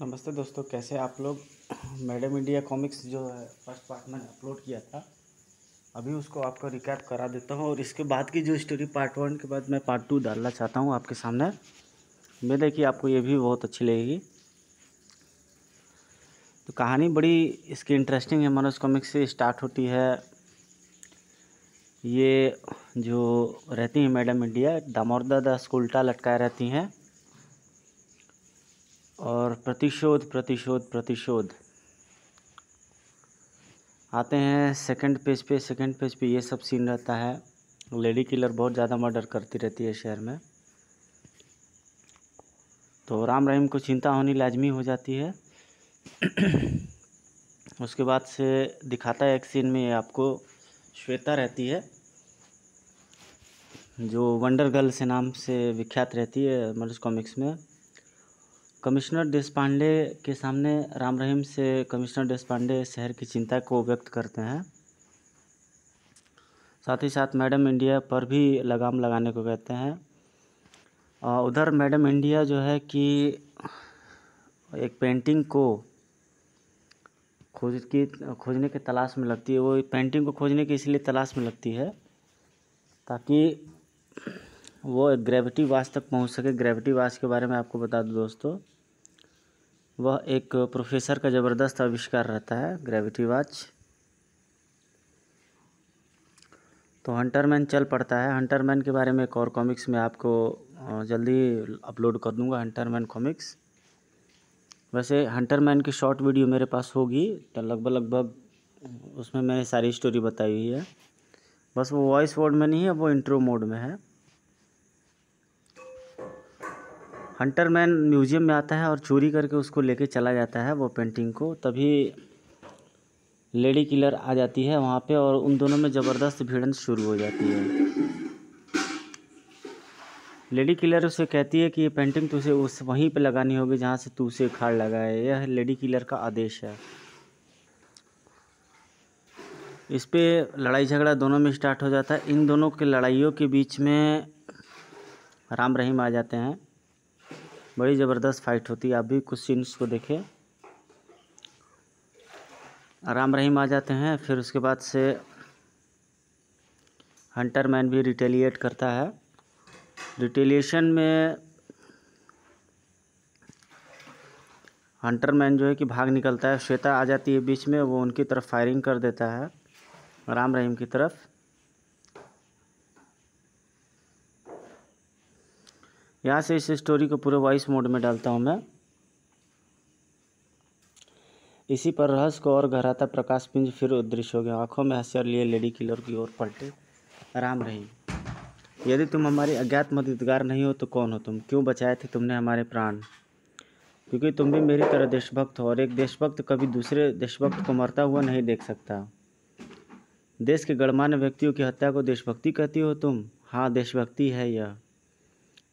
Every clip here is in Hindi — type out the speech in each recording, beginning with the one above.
नमस्ते दोस्तों कैसे आप लोग मैडम इंडिया कॉमिक्स जो है फर्स्ट पार्ट मैंने अपलोड किया था अभी उसको आपको रिकैप करा देता हूँ और इसके बाद की जो स्टोरी पार्ट वन के बाद मैं पार्ट टू डालना चाहता हूँ आपके सामने है कि आपको ये भी बहुत अच्छी लगेगी तो कहानी बड़ी इसकी इंटरेस्टिंग है मनोज कॉमिक्स से स्टार्ट होती है ये जो रहती हैं मैडम इंडिया दामोदर दास उल्टा लटकाए रहती हैं और प्रतिशोध प्रतिशोध प्रतिशोध आते हैं सेकंड पेज पे सेकंड पेज पे ये सब सीन रहता है लेडी किलर बहुत ज़्यादा मर्डर करती रहती है शहर में तो राम रहीम को चिंता होनी लाजमी हो जाती है उसके बाद से दिखाता है एक सीन में आपको श्वेता रहती है जो वंडर गर्ल से नाम से विख्यात रहती है मनुष्य कॉमिक्स में कमिश्नर देशपांडे के सामने राम रहीम से कमिश्नर देशपांडे शहर की चिंता को व्यक्त करते हैं साथ ही साथ मैडम इंडिया पर भी लगाम लगाने को कहते हैं उधर मैडम इंडिया जो है कि एक पेंटिंग को खोज की खोजने के तलाश में लगती है वो पेंटिंग को खोजने की इसलिए तलाश में लगती है ताकि वो ग्रेविटी वास तक पहुंच सके ग्रेविटी वास के बारे में आपको बता दूं दोस्तों वह एक प्रोफेसर का ज़बरदस्त आविष्कार रहता है ग्रेविटी वाच तो हंटरमैन चल पड़ता है हंटरमैन के बारे में एक और कॉमिक्स में आपको जल्दी अपलोड कर दूंगा हंटरमैन कॉमिक्स वैसे हंटरमैन की शॉर्ट वीडियो मेरे पास होगी तो लगभग लगभग उसमें मैंने सारी स्टोरी बताई हुई है बस वो वॉइस मोड में नहीं है वो इंट्रो मोड में है हंटर मैन म्यूजियम में आता है और चोरी करके उसको लेके चला जाता है वो पेंटिंग को तभी लेडी किलर आ जाती है वहाँ पे और उन दोनों में ज़बरदस्त भीड़न शुरू हो जाती है लेडी किलर उसे कहती है कि ये पेंटिंग तुझे उस वहीं पे लगानी होगी जहाँ से तू उसे खाड़ लगाए यह लेडी किलर का आदेश है इस पर लड़ाई झगड़ा दोनों में स्टार्ट हो जाता है इन दोनों के लड़ाइयों के बीच में राम रहीम आ जाते हैं बड़ी ज़बरदस्त फाइट होती है आप भी कुछ सीन्स को देखें आराम रहीम आ जाते हैं फिर उसके बाद से हंटर मैन भी रिटेलिएट करता है रिटेलिएशन में हंटर मैन जो है कि भाग निकलता है श्वेता आ जाती है बीच में वो उनकी तरफ फायरिंग कर देता है राम रहीम की तरफ यहाँ से इस स्टोरी को पूरे वॉइस मोड में डालता हूँ मैं इसी पर रहस्य को और गहराता प्रकाश पिंज फिर उदृश्य हो गया आंखों में हंसी और लिए लेडी किलर की ओर पलटे आराम रही यदि तुम हमारी अज्ञात मददगार नहीं हो तो कौन हो तुम क्यों बचाए थे तुमने हमारे प्राण क्योंकि तुम भी मेरी तरह देशभक्त हो और एक देशभक्त कभी दूसरे देशभक्त को मरता हुआ नहीं देख सकता देश के गणमान्य व्यक्तियों की हत्या को देशभक्ति कहती हो तुम हाँ देशभक्ति है यह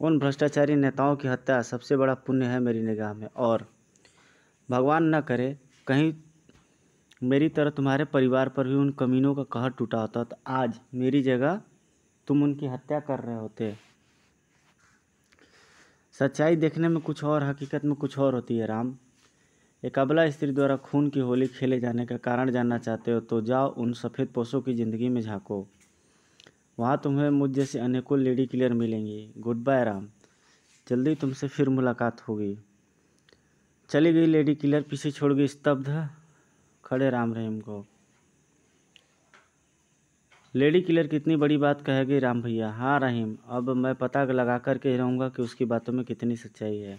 उन भ्रष्टाचारी नेताओं की हत्या सबसे बड़ा पुण्य है मेरी निगाह में और भगवान न करे कहीं मेरी तरह तुम्हारे परिवार पर भी उन कमीनों का कहर टूटा होता तो आज मेरी जगह तुम उनकी हत्या कर रहे होते सच्चाई देखने में कुछ और हकीकत में कुछ और होती है राम एक अबला स्त्री द्वारा खून की होली खेले जाने का कारण जानना चाहते हो तो जाओ उन सफ़ेद पोषों की ज़िंदगी में झांको वहाँ तुम्हें मुझ जैसे अनेकों लेडी क्लियर मिलेंगी गुड बाय राम जल्दी तुमसे फिर मुलाकात होगी चली गई लेडी क्लियर पीछे छोड़ गई स्तब्ध खड़े राम रहीम को लेडी क्लियर कितनी बड़ी बात कहेगी राम भैया हाँ रहीम अब मैं पता लगा कर के रहूँगा कि उसकी बातों में कितनी सच्चाई है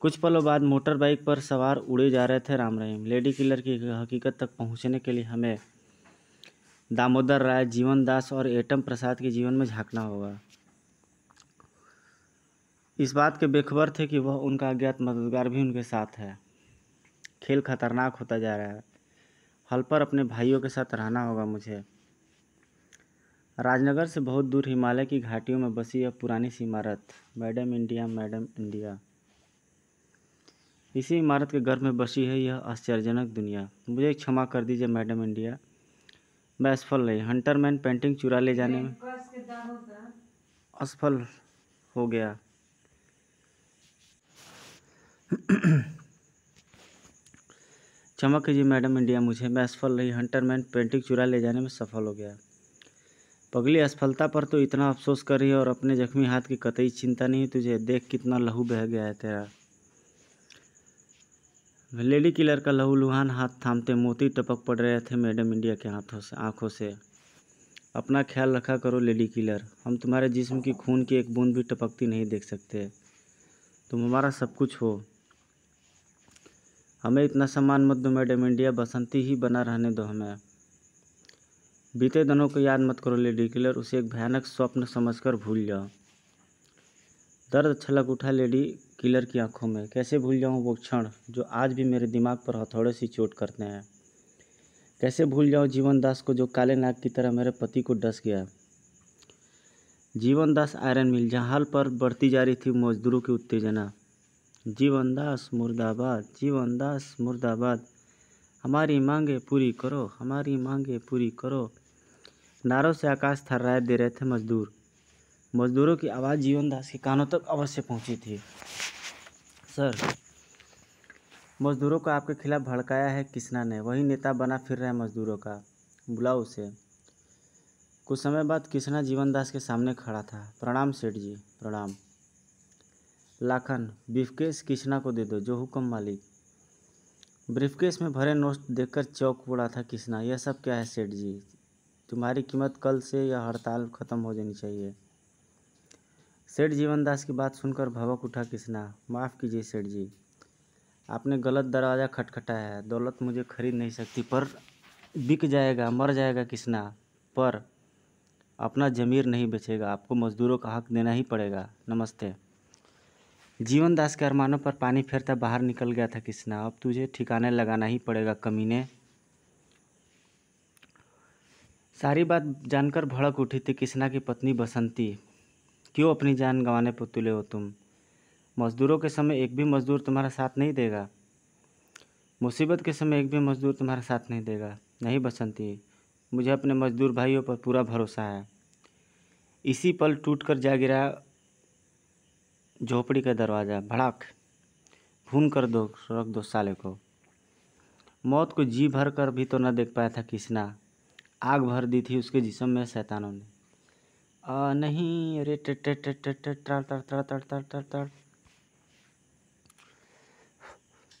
कुछ पलों बाद मोटर बाइक पर सवार उड़े जा रहे थे राम रहीम लेडी किलर की हकीकत तक पहुंचने के लिए हमें दामोदर राय जीवन दास और एटम प्रसाद के जीवन में झांकना होगा इस बात के बेखबर थे कि वह उनका अज्ञात मददगार भी उनके साथ है खेल खतरनाक होता जा रहा है हल पर अपने भाइयों के साथ रहना होगा मुझे राजनगर से बहुत दूर हिमालय की घाटियों में बसी यह पुरानी सी इमारत मैडम इंडिया मैडम इंडिया इसी इमारत के गर्भ में बसी है यह आश्चर्यजनक दुनिया मुझे क्षमा कर दीजिए मैडम इंडिया मैं असफल रही हंटर मैन पेंटिंग चुरा ले जाने में असफल हो गया चमक जी मैडम इंडिया मुझे मैं असफल रही हंटर मैन पेंटिंग चुरा ले जाने में सफल हो गया पगली असफलता पर तो इतना अफसोस कर रही है और अपने जख्मी हाथ की कतई चिंता नहीं तुझे देख कितना लहू बह गया है तेरा लेडी किलर का लहू लुहान हाथ थामते मोती टपक पड़ रहे थे मैडम इंडिया के हाथों से आँखों से अपना ख्याल रखा करो लेडी किलर हम तुम्हारे जिस्म की खून की एक बूंद भी टपकती नहीं देख सकते तुम हमारा सब कुछ हो हमें इतना सम्मान मत दो मैडम इंडिया बसंती ही बना रहने दो हमें बीते दिनों को याद मत करो लेडी किलर उसे एक भयानक स्वप्न समझकर भूल जाओ दर्द छलक उठा लेडी किलर की आंखों में कैसे भूल जाऊँ वो क्षण जो आज भी मेरे दिमाग पर हथौड़े सी चोट करते हैं कैसे भूल जाऊँ जीवन दास को जो काले नाग की तरह मेरे पति को डस गया जीवन दास आयरन मिल जहाँ हाल पर बढ़ती जा रही थी मजदूरों की उत्तेजना जीवन दास मुर्दाबाद जीवन दास मुर्दाबाद हमारी मांगे पूरी करो हमारी मांगे पूरी करो नारों से आकाश थर्राए दे रहे थे मजदूर मजदूरों की आवाज़ जीवनदास के कानों तक अवश्य पहुंची थी सर मजदूरों को आपके खिलाफ भड़काया है किसना ने वही नेता बना फिर रहा है मजदूरों का बुलाओ उसे कुछ समय बाद किसना जीवनदास के सामने खड़ा था प्रणाम सेठ जी प्रणाम लाखन ब्रीफकेस किसना को दे दो जो हुक्म मालिक ब्रीफकेस में भरे नोट देखकर चौक पड़ा था किसना यह सब क्या है सेठ जी तुम्हारी कीमत कल से यह हड़ताल ख़त्म हो जानी चाहिए सेठ जीवनदास की बात सुनकर भवक उठा किसना माफ़ कीजिए सेठ जी आपने गलत दरवाज़ा खटखटाया है दौलत मुझे खरीद नहीं सकती पर बिक जाएगा मर जाएगा किसना पर अपना ज़मीर नहीं बेचेगा आपको मज़दूरों का हक देना ही पड़ेगा नमस्ते जीवनदास के अरमानों पर पानी फेरता बाहर निकल गया था किसना अब तुझे ठिकाने लगाना ही पड़ेगा कमीने सारी बात जानकर भड़क उठी थी किसना की पत्नी बसंती क्यों अपनी जान गंवाने पर तुले हो तुम मज़दूरों के समय एक भी मज़दूर तुम्हारा साथ नहीं देगा मुसीबत के समय एक भी मज़दूर तुम्हारा साथ नहीं देगा नहीं बसंती मुझे अपने मज़दूर भाइयों पर पूरा भरोसा है इसी पल टूट कर जा गिरा झोपड़ी का दरवाज़ा भड़ाक भून कर दो रख दो साले को मौत को जी भर कर भी तो न देख पाया था किसना आग भर दी थी उसके जिसम में शैतानों ने आ, नहीं अरे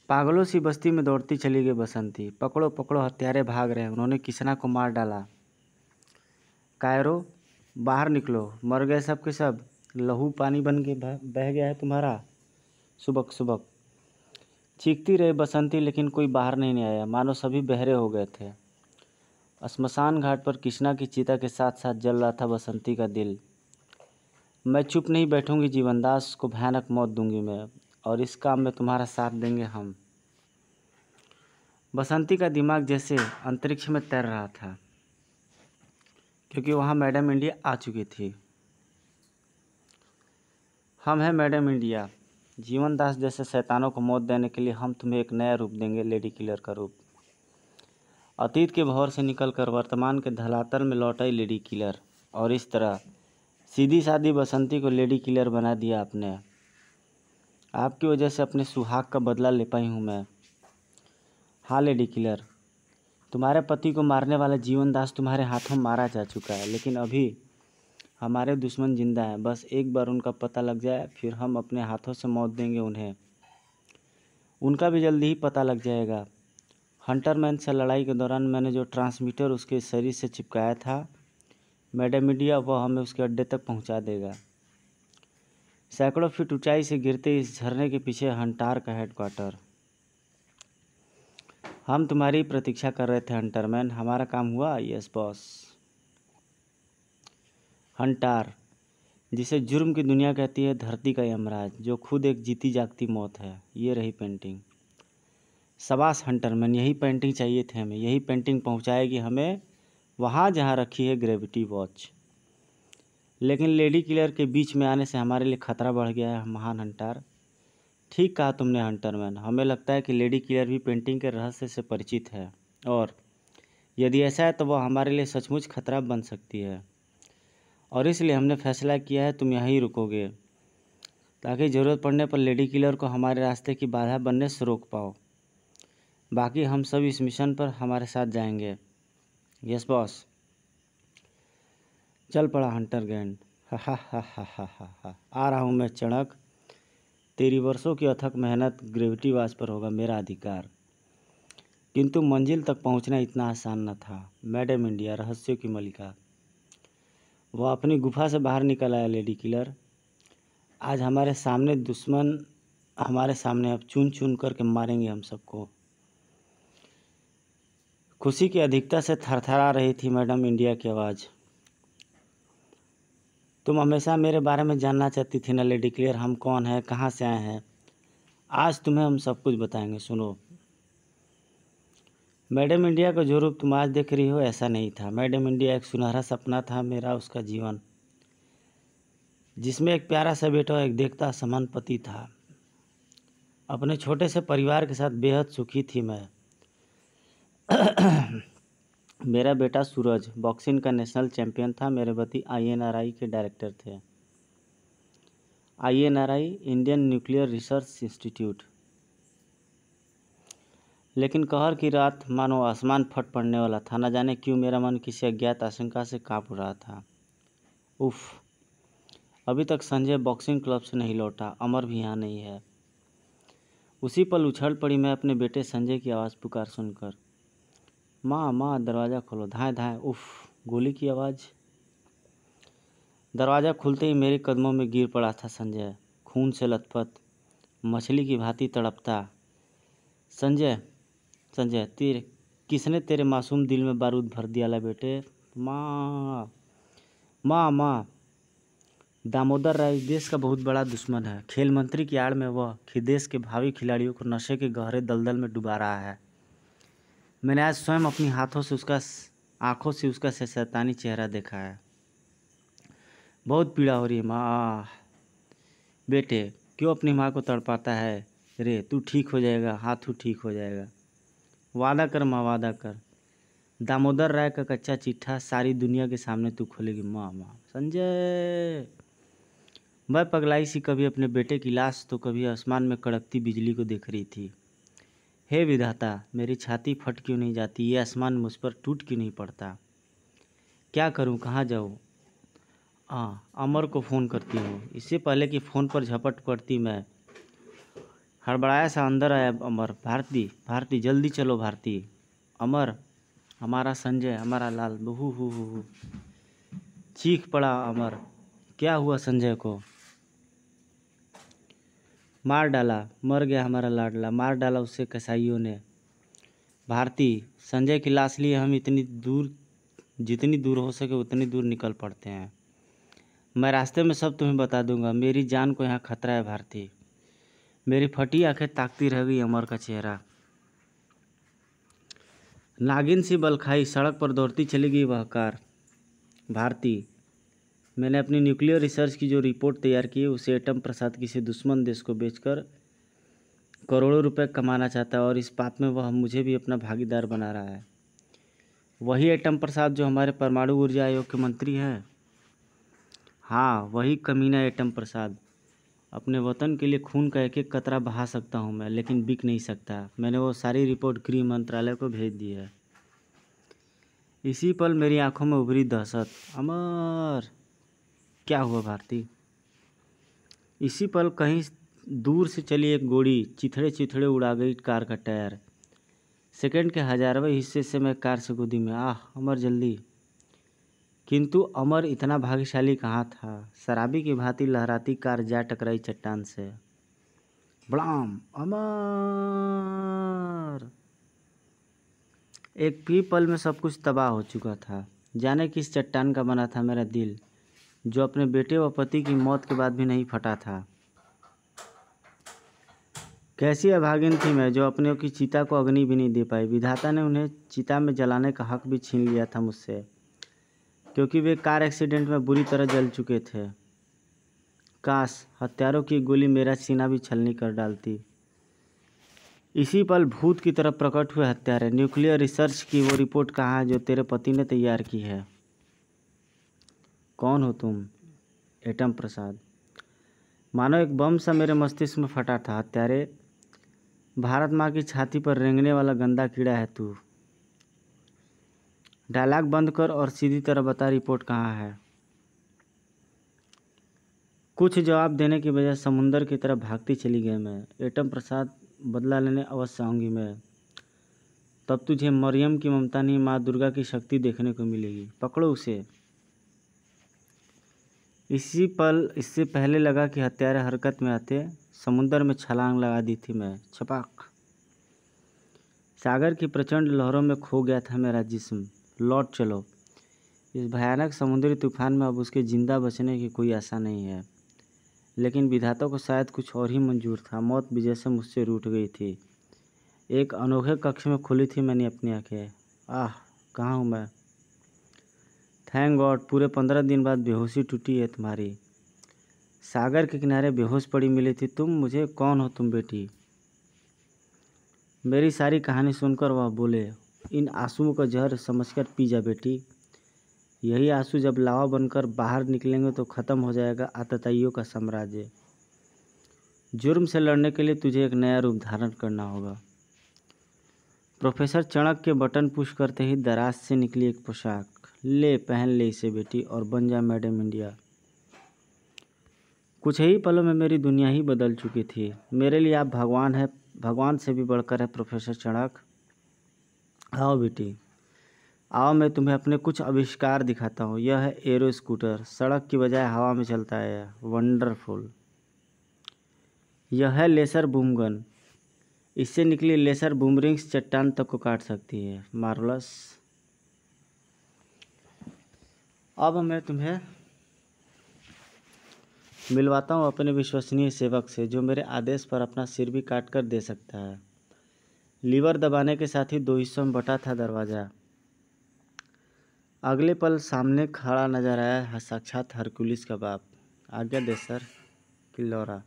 पागलों सी बस्ती में दौड़ती चली गई बसंती पकड़ो पकड़ो हत्यारे भाग रहे हैं उन्होंने किसना को मार डाला कायरो बाहर निकलो मर गए सब के सब लहू पानी बन के बह गया है तुम्हारा सुबक सुबक चीखती रही बसंती लेकिन कोई बाहर नहीं आया मानो सभी बहरे हो गए थे शमशान घाट पर कृष्णा की चिता के साथ साथ जल रहा था बसंती का दिल मैं चुप नहीं बैठूंगी जीवनदास को भयानक मौत दूंगी मैं और इस काम में तुम्हारा साथ देंगे हम बसंती का दिमाग जैसे अंतरिक्ष में तैर रहा था क्योंकि वहाँ मैडम इंडिया आ चुकी थी हम हैं मैडम इंडिया जीवनदास जैसे शैतानों को मौत देने के लिए हम तुम्हें एक नया रूप देंगे लेडी किलर का रूप अतीत के भंवर से निकलकर वर्तमान के धलातल में लौटाई लेडी किलर और इस तरह सीधी सादी बसंती को लेडी किलर बना दिया आपने आपकी वजह से अपने सुहाग का बदला ले पाई हूँ मैं हाँ लेडी किलर तुम्हारे पति को मारने वाला जीवन दास तुम्हारे हाथों मारा जा चुका है लेकिन अभी हमारे दुश्मन जिंदा हैं बस एक बार उनका पता लग जाए फिर हम अपने हाथों से मौत देंगे उन्हें उनका भी जल्दी ही पता लग जाएगा हंटर मैन से लड़ाई के दौरान मैंने जो ट्रांसमीटर उसके शरीर से चिपकाया था मैडम मीडिया वह हमें उसके अड्डे तक पहुंचा देगा सैकड़ों फीट ऊंचाई से गिरते इस झरने के पीछे हंटार का हेडक्वार्टर हम तुम्हारी प्रतीक्षा कर रहे थे हंटरमैन हमारा काम हुआ यस बॉस हंटार जिसे जुर्म की दुनिया कहती है धरती का यमराज जो खुद एक जीती जागती मौत है ये रही पेंटिंग सबास हंटरमैन यही पेंटिंग चाहिए थी हमें यही पेंटिंग पहुंचाएगी हमें वहाँ जहाँ रखी है ग्रेविटी वॉच लेकिन लेडी किलर के बीच में आने से हमारे लिए खतरा बढ़ गया है महान हंटर ठीक कहा तुमने हंटरमैन हमें लगता है कि लेडी किलर भी पेंटिंग के रहस्य से परिचित है और यदि ऐसा है तो वह हमारे लिए सचमुच खतरा बन सकती है और इसलिए हमने फैसला किया है तुम यहीं रुकोगे ताकि ज़रूरत पड़ने पर लेडी किलर को हमारे रास्ते की बाधा बनने से रोक पाओ बाकी हम सब इस मिशन पर हमारे साथ जाएंगे यस बॉस चल पड़ा हंटर गैंड हा हा हा हा हा आ रहा हूँ मैं चणक तेरी वर्षों की अथक मेहनत ग्रेविटी वाच पर होगा मेरा अधिकार किंतु मंजिल तक पहुंचना इतना आसान न था मैडम इंडिया रहस्यों की मलिका वह अपनी गुफा से बाहर निकल आया लेडी किलर आज हमारे सामने दुश्मन हमारे सामने अब चुन चुन करके मारेंगे हम सबको खुशी की अधिकता से थरथरा रही थी मैडम इंडिया की आवाज़ तुम हमेशा मेरे बारे में जानना चाहती थी ना लेडी क्लियर हम कौन हैं कहाँ से आए हैं आज तुम्हें हम सब कुछ बताएंगे सुनो मैडम इंडिया का जो रूप तुम आज देख रही हो ऐसा नहीं था मैडम इंडिया एक सुनहरा सपना था मेरा उसका जीवन जिसमें एक प्यारा सा बेटा एक देखता समान पति था अपने छोटे से परिवार के साथ बेहद सुखी थी मैं मेरा बेटा सूरज बॉक्सिंग का नेशनल चैंपियन था मेरे पति आईएनआरआई के डायरेक्टर थे INRI Indian nuclear research institute लेकिन कहर की रात मानो आसमान फट पड़ने वाला था न जाने क्यों मेरा मन किसी अज्ञात आशंका से काँप रहा था उफ अभी तक संजय बॉक्सिंग क्लब से नहीं लौटा अमर भी यहाँ नहीं है उसी पल उछल पड़ी मैं अपने बेटे संजय की आवाज़ पुकार सुनकर माँ माँ दरवाज़ा खोलो धाए धाए उफ गोली की आवाज़ दरवाज़ा खुलते ही मेरे कदमों में गिर पड़ा था संजय खून से लथपथ मछली की भांति तड़पता संजय संजय तेरे किसने तेरे मासूम दिल में बारूद भर दिया ला बेटे माँ माँ माँ दामोदर राय देश का बहुत बड़ा दुश्मन है खेल मंत्री की आड़ में वह देश के भावी खिलाड़ियों को नशे के गहरे दलदल में डुबा रहा है मैंने आज स्वयं अपनी हाथों से उसका आँखों से उसका शैतानी चेहरा देखा है बहुत पीड़ा हो रही है माँ बेटे क्यों अपनी माँ को तड़पाता है रे तू ठीक हो जाएगा हाथों ठीक हो जाएगा वादा कर माँ वादा कर दामोदर राय का कच्चा चिट्ठा सारी दुनिया के सामने तू खोलेगी माँ माँ संजय वह पगलाई सी कभी अपने बेटे की लाश तो कभी आसमान में कड़कती बिजली को देख रही थी हे विधाता मेरी छाती फट क्यों नहीं जाती ये आसमान मुझ पर टूट क्यों नहीं पड़ता क्या करूं कहाँ जाऊं हाँ अमर को फ़ोन करती हूँ इससे पहले कि फ़ोन पर झपट पड़ती मैं हड़बड़ाया सा अंदर आया अमर भारती भारती जल्दी चलो भारती अमर हमारा संजय हमारा लाल बहू हु हु चीख पड़ा अमर क्या हुआ संजय को मार डाला मर गया हमारा लाडला मार डाला उसे कसाईयों ने भारती संजय की लाश लिए हम इतनी दूर जितनी दूर हो सके उतनी दूर निकल पड़ते हैं मैं रास्ते में सब तुम्हें बता दूंगा मेरी जान को यहाँ खतरा है भारती मेरी फटी आंखें ताकती रह गई अमर का चेहरा नागिन सी बलखाई सड़क पर दौड़ती चली गई वह कार भारती मैंने अपनी न्यूक्लियर रिसर्च की जो रिपोर्ट तैयार की है उसे एटम प्रसाद किसी दुश्मन देश को बेचकर करोड़ों रुपए कमाना चाहता है और इस पाप में वह मुझे भी अपना भागीदार बना रहा है वही एटम प्रसाद जो हमारे परमाणु ऊर्जा आयोग के मंत्री हैं हाँ वही कमीना एटम प्रसाद अपने वतन के लिए खून का एक एक कतरा बहा सकता हूँ मैं लेकिन बिक नहीं सकता मैंने वो सारी रिपोर्ट गृह मंत्रालय को भेज दी है इसी पल मेरी आंखों में उभरी दहशत अमर क्या हुआ भारती इसी पल कहीं दूर से चली एक गोड़ी चिथड़े चिथड़े उड़ा गई कार का टायर सेकंड के हजारवें हिस्से से मैं कार से कूदी में आह अमर जल्दी किंतु अमर इतना भाग्यशाली कहाँ था शराबी की भांति लहराती कार जा टकराई चट्टान से बड़ाम अमर एक पी पल में सब कुछ तबाह हो चुका था जाने किस चट्टान का बना था मेरा दिल जो अपने बेटे व पति की मौत के बाद भी नहीं फटा था कैसी अभागिन थी मैं जो अपने की चिता को अग्नि भी नहीं दे पाई विधाता ने उन्हें चिता में जलाने का हक भी छीन लिया था मुझसे क्योंकि वे कार एक्सीडेंट में बुरी तरह जल चुके थे काश हत्यारों की गोली मेरा सीना भी छलनी कर डालती इसी पल भूत की तरफ प्रकट हुए हत्यारे न्यूक्लियर रिसर्च की वो रिपोर्ट कहाँ है जो तेरे पति ने तैयार की है कौन हो तुम एटम प्रसाद मानो एक बम सा मेरे मस्तिष्क में फटा था हत्यारे भारत माँ की छाती पर रेंगने वाला गंदा कीड़ा है तू डायलॉग बंद कर और सीधी तरह बता रिपोर्ट कहाँ है कुछ जवाब देने की बजाय समुंदर की तरफ भागती चली गई मैं एटम प्रसाद बदला लेने अवश्य आऊँगी मैं तब तुझे मरियम की ममता नहीं माँ दुर्गा की शक्ति देखने को मिलेगी पकड़ो उसे इसी पल इससे पहले लगा कि हत्यारे हरकत में आते समुंदर में छलांग लगा दी थी मैं छपाक सागर की प्रचंड लहरों में खो गया था मेरा जिस्म लौट चलो इस भयानक समुद्री तूफान में अब उसके ज़िंदा बचने की कोई आशा नहीं है लेकिन विधाता को शायद कुछ और ही मंजूर था मौत विजय से मुझसे रूट गई थी एक अनोखे कक्ष में खुली थी मैंने अपनी आँखें आह कहाँ हूँ मैं थैंक गॉड पूरे पंद्रह दिन बाद बेहोशी टूटी है तुम्हारी सागर के किनारे बेहोश पड़ी मिली थी तुम मुझे कौन हो तुम बेटी मेरी सारी कहानी सुनकर वह बोले इन आंसुओं का जहर समझकर पी जा बेटी यही आंसू जब लावा बनकर बाहर निकलेंगे तो ख़त्म हो जाएगा आतताइयों का साम्राज्य जुर्म से लड़ने के लिए तुझे एक नया रूप धारण करना होगा प्रोफेसर चणक के बटन पुश करते ही दराज से निकली एक पोशाक ले पहन ले इसे बेटी और बन जा मैडम इंडिया कुछ ही पलों में मेरी दुनिया ही बदल चुकी थी मेरे लिए आप भगवान है भगवान से भी बढ़कर है प्रोफेसर चणक आओ बेटी आओ मैं तुम्हें अपने कुछ आविष्कार दिखाता हूँ यह है एरो स्कूटर सड़क की बजाय हवा में चलता है वंडरफुल यह है लेसर बूमगन इससे निकली लेसर बूमरिंग्स चट्टान तक को काट सकती है मार्वलस अब मैं तुम्हें मिलवाता हूँ अपने विश्वसनीय सेवक से जो मेरे आदेश पर अपना सिर भी काट कर दे सकता है लीवर दबाने के साथ ही दो हिस्सों में बटा था दरवाज़ा अगले पल सामने खड़ा नजर आया साक्षात हरकुलिस का बाप आज्ञा दे सर किलोरा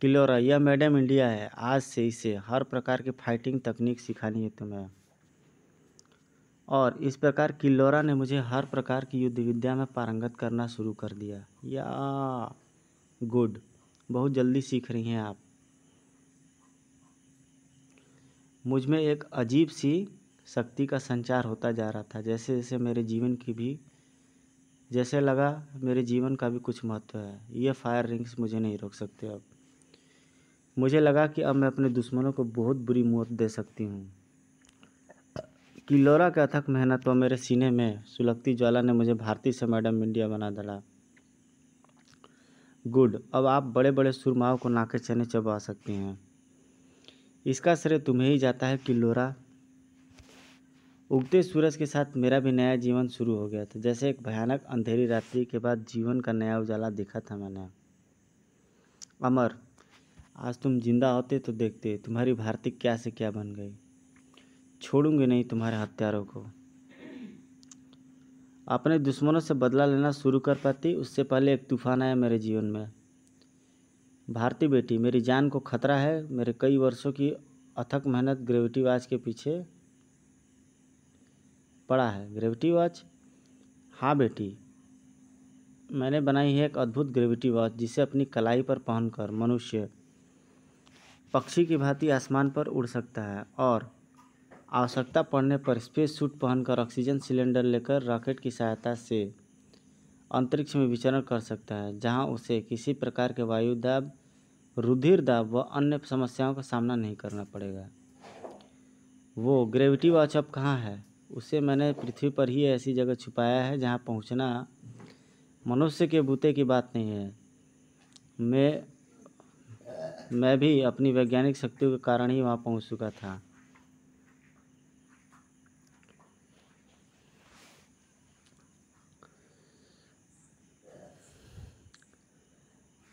किलोरा यह मैडम इंडिया है आज से इसे हर प्रकार की फाइटिंग तकनीक सिखानी है तुम्हें और इस प्रकार किल्लोरा ने मुझे हर प्रकार की युद्ध विद्या में पारंगत करना शुरू कर दिया या गुड बहुत जल्दी सीख रही हैं आप मुझ में एक अजीब सी शक्ति का संचार होता जा रहा था जैसे जैसे मेरे जीवन की भी जैसे लगा मेरे जीवन का भी कुछ महत्व है ये फायर रिंग्स मुझे नहीं रोक सकते अब मुझे लगा कि अब मैं अपने दुश्मनों को बहुत बुरी मौत दे सकती हूँ किल्लोरा के अथक मेहनत व मेरे सीने में सुलगती ज्वाला ने मुझे भारतीय से मैडम इंडिया बना डाला गुड अब आप बड़े बड़े सुरमाओं को नाके चने चबा सकते हैं इसका श्रेय तुम्हें ही जाता है किल्लोरा उगते सूरज के साथ मेरा भी नया जीवन शुरू हो गया था जैसे एक भयानक अंधेरी रात्रि के बाद जीवन का नया उजाला देखा था मैंने अमर आज तुम जिंदा होते तो देखते तुम्हारी भारती क्या से क्या बन गई छोड़ूंगी नहीं तुम्हारे हथियारों को अपने दुश्मनों से बदला लेना शुरू कर पाती उससे पहले एक तूफान आया मेरे जीवन में भारती बेटी मेरी जान को खतरा है मेरे कई वर्षों की अथक मेहनत ग्रेविटी वॉच के पीछे पड़ा है ग्रेविटी वॉच हाँ बेटी मैंने बनाई है एक अद्भुत ग्रेविटी वॉच जिसे अपनी कलाई पर पहनकर मनुष्य पक्षी की भांति आसमान पर उड़ सकता है और आवश्यकता पड़ने पर स्पेस सूट पहनकर ऑक्सीजन सिलेंडर लेकर रॉकेट की सहायता से अंतरिक्ष में विचरण कर सकता है जहां उसे किसी प्रकार के वायु दाब रुधिर दाब व अन्य समस्याओं का सामना नहीं करना पड़ेगा वो ग्रेविटी वॉच अब कहाँ है उसे मैंने पृथ्वी पर ही ऐसी जगह छुपाया है जहाँ पहुँचना मनुष्य के बूते की बात नहीं है मैं मैं भी अपनी वैज्ञानिक शक्तियों के कारण ही वहाँ पहुँच चुका था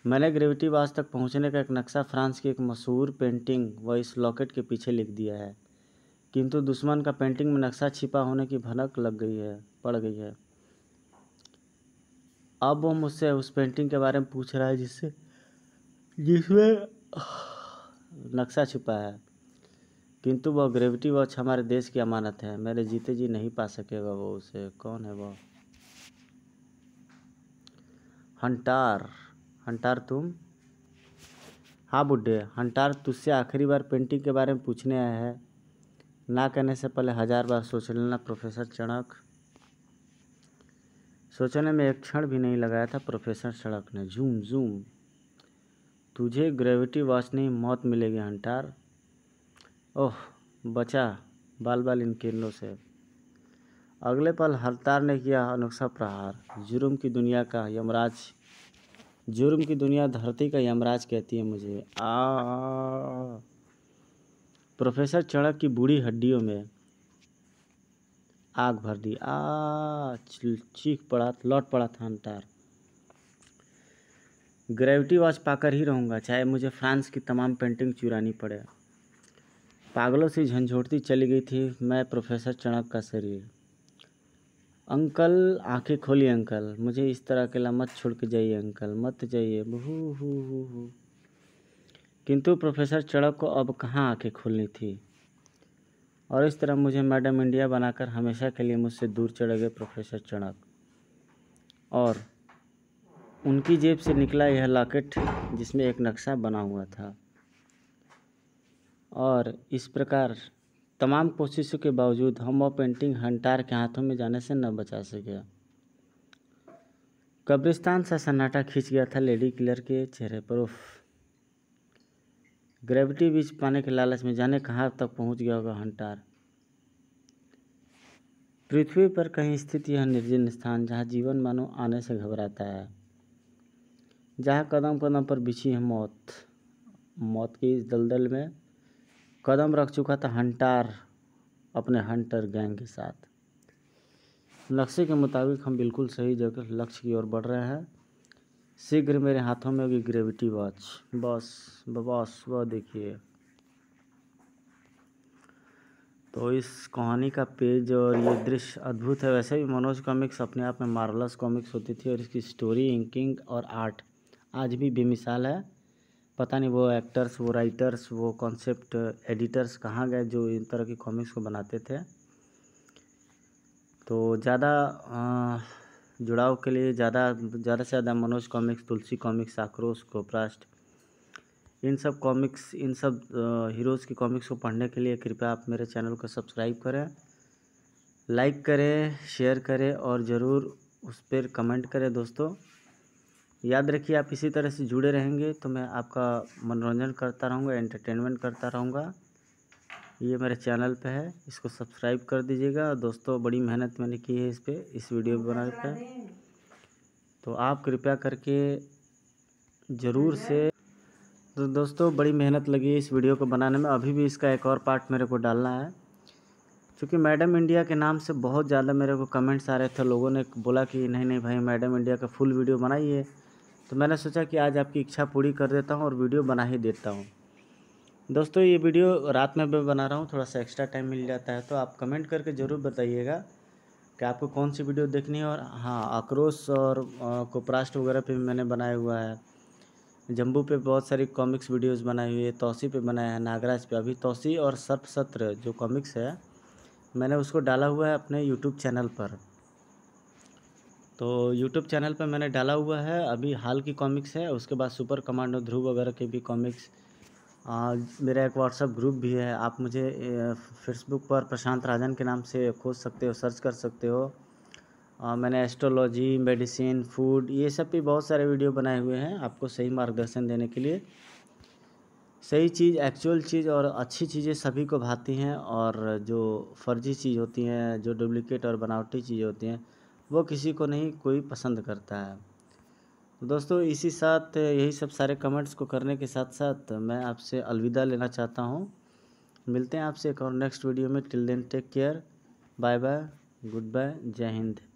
मैंने ग्रेविटी वास तक पहुंचने का एक नक्शा फ्रांस की एक मशहूर पेंटिंग व इस लॉकेट के पीछे लिख दिया है किंतु दुश्मन का पेंटिंग में नक्शा छिपा होने की भनक लग गई है पड़ गई है अब वो मुझसे उस पेंटिंग के बारे में पूछ रहा है जिससे जिसमें नक्शा छिपा है किंतु वह ग्रेविटी वॉच हमारे देश की अमानत है मेरे जीते जी नहीं पा सकेगा वो उसे कौन है वह हंटार हंटार तुम हाँ बुढ़े हंटार तुझसे आखिरी बार पेंटिंग के बारे में पूछने आया है ना कहने से पहले हजार बार सोच लेना प्रोफेसर चणक सोचने में एक क्षण भी नहीं लगाया था प्रोफेसर चणक ने झूम झूम तुझे ग्रेविटी वॉच नहीं मौत मिलेगी हंटार ओह बचा बाल बाल इन किरणों से अगले पल हरतार ने किया अनोखा प्रहार जुर्म की दुनिया का यमराज जुर्म की दुनिया धरती का यमराज कहती है मुझे आ प्रोफेसर चड़क की बूढ़ी हड्डियों में आग भर दी आ चीख पड़ा लौट पड़ा था अंतार ग्रेविटी वॉच पाकर ही रहूँगा चाहे मुझे फ्रांस की तमाम पेंटिंग चुरानी पड़े पागलों से झंझोटती चली गई थी मैं प्रोफेसर चणक का शरीर अंकल आंखें खोलिए अंकल मुझे इस तरह अकेला मत छोड़ के जाइए अंकल मत जाइए बहू किंतु प्रोफेसर चड़क को अब कहाँ आंखें खोलनी थी और इस तरह मुझे मैडम इंडिया बनाकर हमेशा के लिए मुझसे दूर चढ़े गए प्रोफेसर चणक और उनकी जेब से निकला यह लॉकेट जिसमें एक नक्शा बना हुआ था और इस प्रकार तमाम कोशिशों के बावजूद हम वह पेंटिंग हंटार के हाथों में जाने से न बचा सके कब्रिस्तान सा सन्नाटा खींच गया था लेडी किलर के चेहरे पर उफ ग्रेविटी बीच पाने के लालच में जाने कहाँ तक पहुँच गया होगा हंटार पृथ्वी पर कहीं स्थित यह निर्जन स्थान जहाँ जीवन मानो आने से घबराता है जहाँ कदम कदम पर बिछी है मौत मौत की इस दलदल में कदम रख चुका था हंटार अपने हंटर गैंग के साथ लक्ष्य के मुताबिक हम बिल्कुल सही जगह लक्ष्य की ओर बढ़ रहे हैं शीघ्र मेरे हाथों में होगी ग्रेविटी वॉच बस बॉस वह देखिए तो इस कहानी का पेज और ये दृश्य अद्भुत है वैसे भी मनोज कॉमिक्स अपने आप में मार्वलस कॉमिक्स होती थी और इसकी स्टोरी इंकिंग और आर्ट आज भी बेमिसाल है पता नहीं वो एक्टर्स वो राइटर्स वो कॉन्सेप्ट एडिटर्स कहाँ गए जो इन तरह की कॉमिक्स को बनाते थे तो ज़्यादा जुड़ाव के लिए ज़्यादा ज़्यादा से ज़्यादा मनोज कॉमिक्स तुलसी कॉमिक्स आक्रोश कोपरास्ट इन सब कॉमिक्स इन सब हीरोज़ की कॉमिक्स को पढ़ने के लिए कृपया आप मेरे चैनल को सब्सक्राइब करें लाइक करें शेयर करें और ज़रूर उस पर कमेंट करें दोस्तों याद रखिए आप इसी तरह से जुड़े रहेंगे तो मैं आपका मनोरंजन करता रहूँगा एंटरटेनमेंट करता रहूँगा ये मेरे चैनल पे है इसको सब्सक्राइब कर दीजिएगा दोस्तों बड़ी मेहनत मैंने की है इस पर इस वीडियो बनाने पर तो आप कृपया करके ज़रूर से तो दोस्तों बड़ी मेहनत लगी इस वीडियो को बनाने में अभी भी इसका एक और पार्ट मेरे को डालना है क्योंकि मैडम इंडिया के नाम से बहुत ज़्यादा मेरे को कमेंट्स आ रहे थे लोगों ने बोला कि नहीं नहीं भाई मैडम इंडिया का फुल वीडियो बनाइए तो मैंने सोचा कि आज आपकी इच्छा पूरी कर देता हूँ और वीडियो बना ही देता हूँ दोस्तों ये वीडियो रात में मैं बना रहा हूँ थोड़ा सा एक्स्ट्रा टाइम मिल जाता है तो आप कमेंट करके ज़रूर बताइएगा कि आपको कौन सी वीडियो देखनी है और हाँ आक्रोश और कोपरास्ट वगैरह पे भी मैंने बनाया हुआ है जम्बू पे बहुत सारी कॉमिक्स वीडियोस बनाई हुई है तोसी पे बनाया है नागराज पे अभी तोसी और सर्प सत्र जो कॉमिक्स है मैंने उसको डाला हुआ है अपने यूट्यूब चैनल पर तो यूट्यूब चैनल पर मैंने डाला हुआ है अभी हाल की कॉमिक्स है उसके बाद सुपर कमांडो ध्रुव वगैरह के भी कॉमिक्स मेरा एक व्हाट्सअप ग्रुप भी है आप मुझे फेसबुक पर प्रशांत राजन के नाम से खोज सकते हो सर्च कर सकते हो आ, मैंने एस्ट्रोलॉजी मेडिसिन फूड ये सब भी बहुत सारे वीडियो बनाए हुए हैं आपको सही मार्गदर्शन देने के लिए सही चीज़ एक्चुअल चीज़ और अच्छी चीज़ें सभी को भाती हैं और जो फर्जी चीज़ होती हैं जो डुप्लिकेट और बनावटी चीज़ें होती हैं वो किसी को नहीं कोई पसंद करता है दोस्तों इसी साथ यही सब सारे कमेंट्स को करने के साथ साथ मैं आपसे अलविदा लेना चाहता हूँ मिलते हैं आपसे एक और नेक्स्ट वीडियो में till then take care bye bye good bye जय हिंद